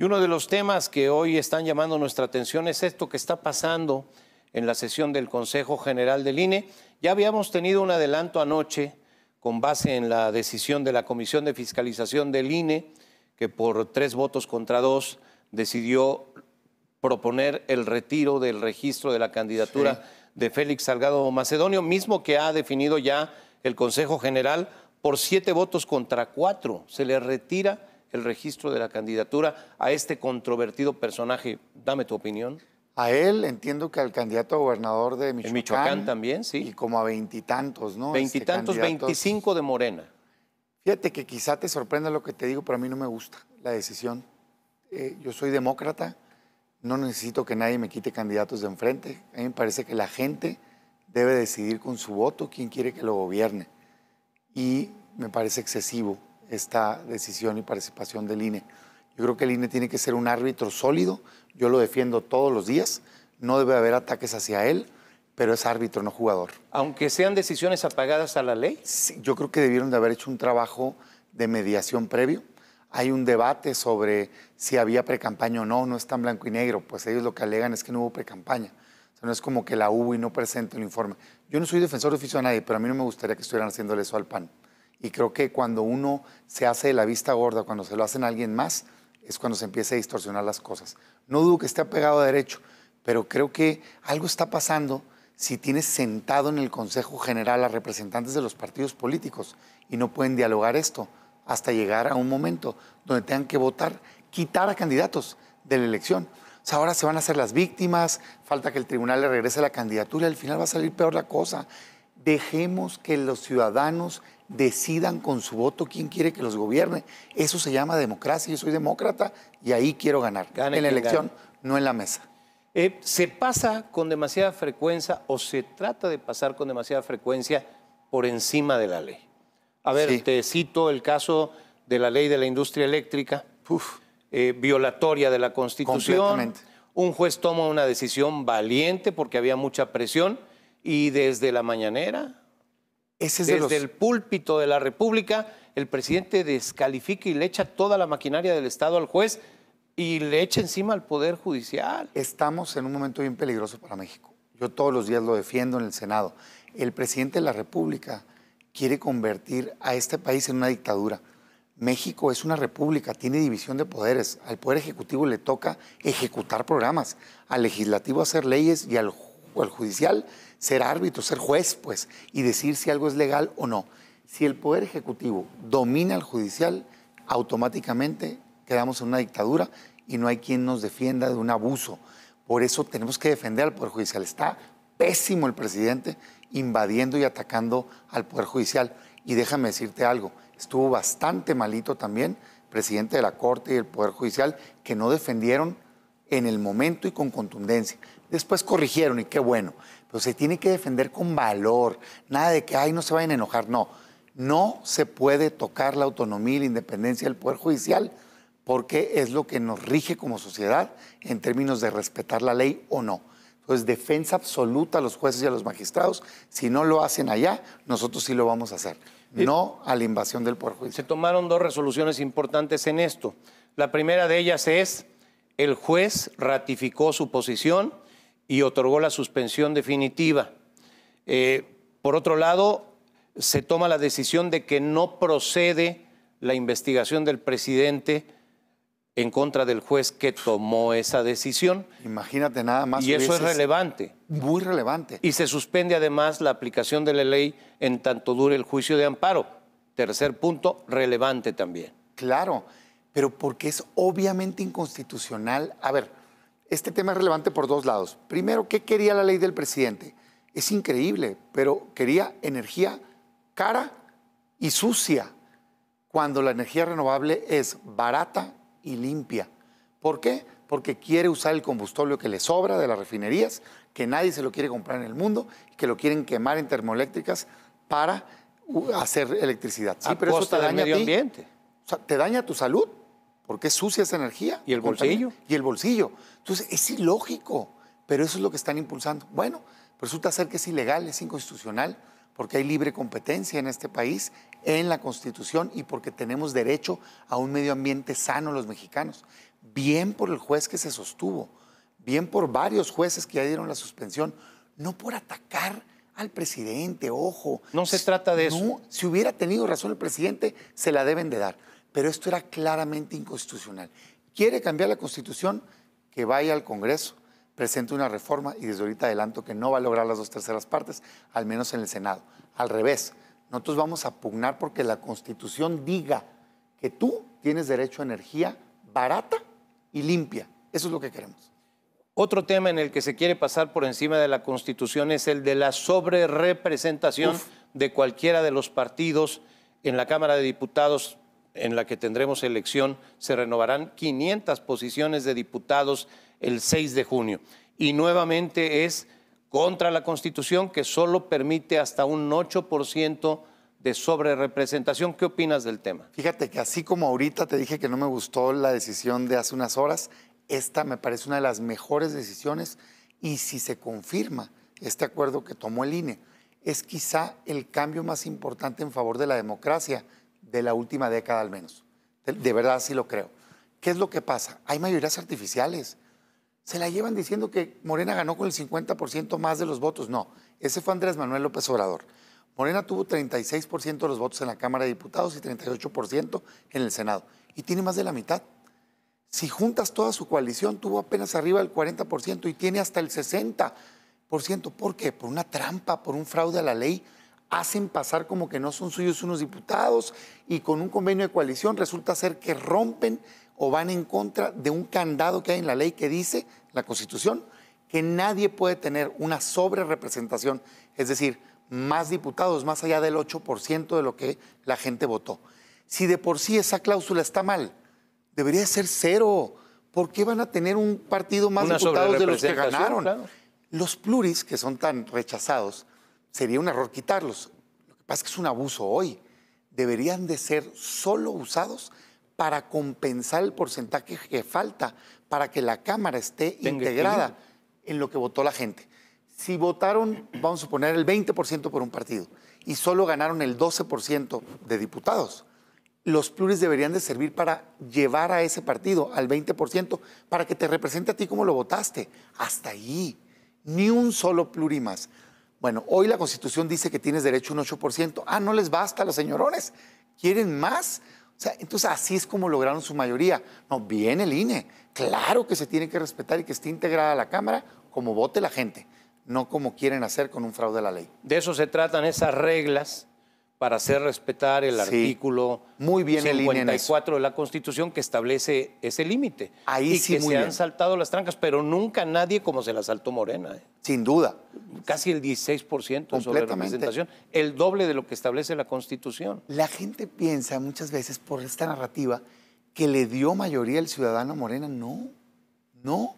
Y uno de los temas que hoy están llamando nuestra atención es esto que está pasando en la sesión del Consejo General del INE. Ya habíamos tenido un adelanto anoche con base en la decisión de la Comisión de Fiscalización del INE, que por tres votos contra dos decidió proponer el retiro del registro de la candidatura de Félix Salgado Macedonio, mismo que ha definido ya el Consejo General por siete votos contra cuatro. Se le retira el registro de la candidatura a este controvertido personaje. Dame tu opinión. A él entiendo que al candidato a gobernador de Michoacán. Michoacán también, sí. Y como a veintitantos, ¿no? Este veintitantos, veinticinco de Morena. Fíjate que quizá te sorprenda lo que te digo, pero a mí no me gusta la decisión. Eh, yo soy demócrata, no necesito que nadie me quite candidatos de enfrente. A mí me parece que la gente debe decidir con su voto quién quiere que lo gobierne. Y me parece excesivo esta decisión y participación del INE. Yo creo que el INE tiene que ser un árbitro sólido, yo lo defiendo todos los días, no debe haber ataques hacia él, pero es árbitro, no jugador. Aunque sean decisiones apagadas a la ley. yo creo que debieron de haber hecho un trabajo de mediación previo. Hay un debate sobre si había precampaña o no, no es tan blanco y negro, pues ellos lo que alegan es que no hubo precampaña. O sea, no es como que la hubo y no presentó el informe. Yo no soy defensor de oficio a nadie, pero a mí no me gustaría que estuvieran haciéndole eso al PAN. Y creo que cuando uno se hace de la vista gorda, cuando se lo hacen a alguien más, es cuando se empieza a distorsionar las cosas. No dudo que esté apegado a derecho, pero creo que algo está pasando si tienes sentado en el Consejo General a representantes de los partidos políticos y no pueden dialogar esto hasta llegar a un momento donde tengan que votar, quitar a candidatos de la elección. O sea, ahora se van a hacer las víctimas, falta que el tribunal le regrese la candidatura, y al final va a salir peor la cosa. Dejemos que los ciudadanos decidan con su voto quién quiere que los gobierne. Eso se llama democracia. Yo soy demócrata y ahí quiero ganar. en la elección, no en la mesa. Eh, ¿Se pasa con demasiada frecuencia o se trata de pasar con demasiada frecuencia por encima de la ley? A ver, te cito el caso de la ley de la industria eléctrica, eh, violatoria de la Constitución. Un juez toma una decisión valiente porque había mucha presión y desde la mañanera, desde el púlpito de la República, el presidente descalifica y le echa toda la maquinaria del Estado al juez y le echa encima al Poder Judicial. Estamos en un momento bien peligroso para México. Yo todos los días lo defiendo en el Senado. El presidente de la República quiere convertir a este país en una dictadura. México es una república, tiene división de poderes. Al Poder Ejecutivo le toca ejecutar programas, al Legislativo hacer leyes y al Judicial ser árbitro, ser juez, pues, y decir si algo es legal o no. Si el Poder Ejecutivo domina al judicial, automáticamente quedamos en una dictadura y no hay quien nos defienda de un abuso. Por eso tenemos que defender al Poder Judicial. Está pésimo el presidente invadiendo y atacando al Poder Judicial. Y déjame decirte algo, estuvo bastante malito también presidente de la Corte y el Poder Judicial que no defendieron en el momento y con contundencia. Después corrigieron y qué bueno pero se tiene que defender con valor. Nada de que, ay, no se vayan a enojar. No, no se puede tocar la autonomía y la independencia del Poder Judicial porque es lo que nos rige como sociedad en términos de respetar la ley o no. Entonces, defensa absoluta a los jueces y a los magistrados. Si no lo hacen allá, nosotros sí lo vamos a hacer. No a la invasión del Poder Judicial. Se tomaron dos resoluciones importantes en esto. La primera de ellas es, el juez ratificó su posición y otorgó la suspensión definitiva. Eh, por otro lado, se toma la decisión de que no procede la investigación del presidente en contra del juez que tomó esa decisión. Imagínate nada más. Y eso es relevante. Muy relevante. Y se suspende además la aplicación de la ley en tanto dure el juicio de amparo. Tercer punto, relevante también. Claro, pero porque es obviamente inconstitucional. A ver, este tema es relevante por dos lados. Primero, ¿qué quería la ley del presidente? Es increíble, pero quería energía cara y sucia, cuando la energía renovable es barata y limpia. ¿Por qué? Porque quiere usar el combustible que le sobra de las refinerías, que nadie se lo quiere comprar en el mundo, que lo quieren quemar en termoeléctricas para hacer electricidad. Sí, pero eso te daña el medio ambiente. te daña tu salud, porque es sucia esa energía. Y el bolsillo. Y el bolsillo. Entonces, es ilógico, pero eso es lo que están impulsando. Bueno, resulta ser que es ilegal, es inconstitucional, porque hay libre competencia en este país, en la Constitución, y porque tenemos derecho a un medio ambiente sano los mexicanos. Bien por el juez que se sostuvo, bien por varios jueces que ya dieron la suspensión, no por atacar al presidente, ojo. No se trata de eso. Si hubiera tenido razón el presidente, se la deben de dar pero esto era claramente inconstitucional. Quiere cambiar la Constitución, que vaya al Congreso, presente una reforma y desde ahorita adelanto que no va a lograr las dos terceras partes, al menos en el Senado. Al revés, nosotros vamos a pugnar porque la Constitución diga que tú tienes derecho a energía barata y limpia. Eso es lo que queremos. Otro tema en el que se quiere pasar por encima de la Constitución es el de la sobrerepresentación de cualquiera de los partidos en la Cámara de Diputados en la que tendremos elección, se renovarán 500 posiciones de diputados el 6 de junio. Y nuevamente es contra la Constitución que solo permite hasta un 8% de sobrerepresentación. ¿Qué opinas del tema? Fíjate que así como ahorita te dije que no me gustó la decisión de hace unas horas, esta me parece una de las mejores decisiones y si se confirma este acuerdo que tomó el INE, es quizá el cambio más importante en favor de la democracia de la última década al menos. De, verdad sí lo creo. ¿Qué es lo que pasa? Hay mayorías artificiales. Se la llevan diciendo que Morena ganó con el 50% más de los votos. No, ese fue Andrés Manuel López Obrador. Morena tuvo 36% de los votos en la Cámara de Diputados y 38% en el Senado. Y tiene más de la mitad. Si juntas toda su coalición, tuvo apenas arriba del 40% y tiene hasta el 60%. ¿Por qué? Por una trampa, por un fraude a la ley hacen pasar como que no son suyos unos diputados y con un convenio de coalición resulta ser que rompen o van en contra de un candado que hay en la ley que dice, la Constitución, que nadie puede tener una sobrerepresentación, es decir, más diputados, más allá del 8% de lo que la gente votó. Si de por sí esa cláusula está mal, debería ser cero. ¿Por qué van a tener un partido más diputados de los que ganaron? Los pluris, que son tan rechazados, sería un error quitarlos. Lo que pasa es que es un abuso hoy. Deberían de ser solo usados para compensar el porcentaje que falta para que la Cámara esté integrada en lo que votó la gente. Si votaron, vamos a suponer, el 20% por un partido y solo ganaron el 12% de diputados, los pluris deberían de servir para llevar a ese partido al 20% para que te represente a ti como lo votaste. Hasta allí, ni un solo pluri más. Bueno, hoy la Constitución dice que tienes derecho a un 8%. Ah, no les basta a los señorones. ¿Quieren más? O sea, entonces así es como lograron su mayoría. No, bien el INE. Claro que se tiene que respetar y que esté integrada la Cámara como vote la gente, no como quieren hacer con un fraude a la ley. De eso se tratan esas reglas para hacer respetar el artículo muy bien el 54 e de la Constitución que establece ese límite. Ahí y sí, que se han saltado las trancas, pero nunca nadie como se las saltó Morena. ¿eh? Sin duda. Casi el 16% sobre representación, el doble de lo que establece la Constitución. La gente piensa muchas veces por esta narrativa que le dio mayoría el ciudadano Morena. No, no.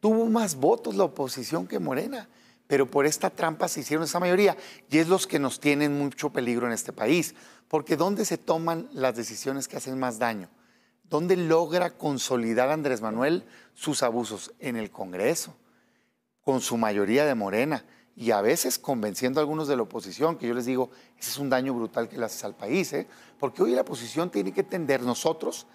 Tuvo más votos la oposición que Morena, pero por esta trampa se hicieron esa mayoría y es los que nos tienen mucho peligro en este país, porque ¿dónde se toman las decisiones que hacen más daño? ¿Dónde logra consolidar Andrés Manuel sus abusos? En el Congreso con su mayoría de Morena y a veces convenciendo a algunos de la oposición, que yo les digo, ese es un daño brutal que le haces al país, ¿eh? porque hoy la oposición tiene que entender nosotros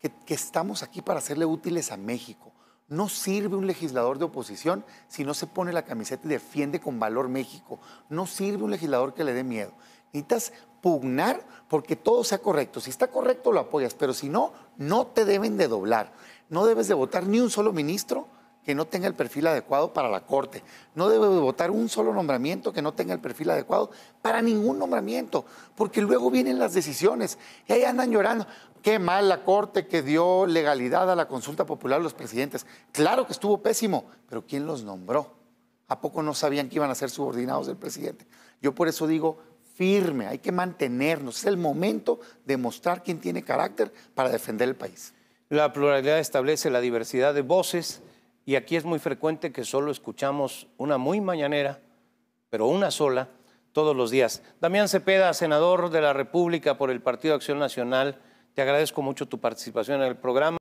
que, que estamos aquí para hacerle útiles a México. No sirve un legislador de oposición si no se pone la camiseta y defiende con valor México. No sirve un legislador que le dé miedo. Necesitas pugnar porque todo sea correcto. Si está correcto lo apoyas, pero si no, no te deben de doblar. No debes de votar ni un solo ministro que no tenga el perfil adecuado para la Corte. No debe votar un solo nombramiento que no tenga el perfil adecuado para ningún nombramiento, porque luego vienen las decisiones y ahí andan llorando. Qué mal la Corte que dio legalidad a la consulta popular a los presidentes. Claro que estuvo pésimo, pero ¿quién los nombró? ¿A poco no sabían que iban a ser subordinados del presidente? Yo por eso digo firme, hay que mantenernos. Es el momento de mostrar quién tiene carácter para defender el país. La pluralidad establece la diversidad de voces y aquí es muy frecuente que solo escuchamos una muy mañanera, pero una sola, todos los días. Damián Cepeda, senador de la República por el Partido Acción Nacional, te agradezco mucho tu participación en el programa.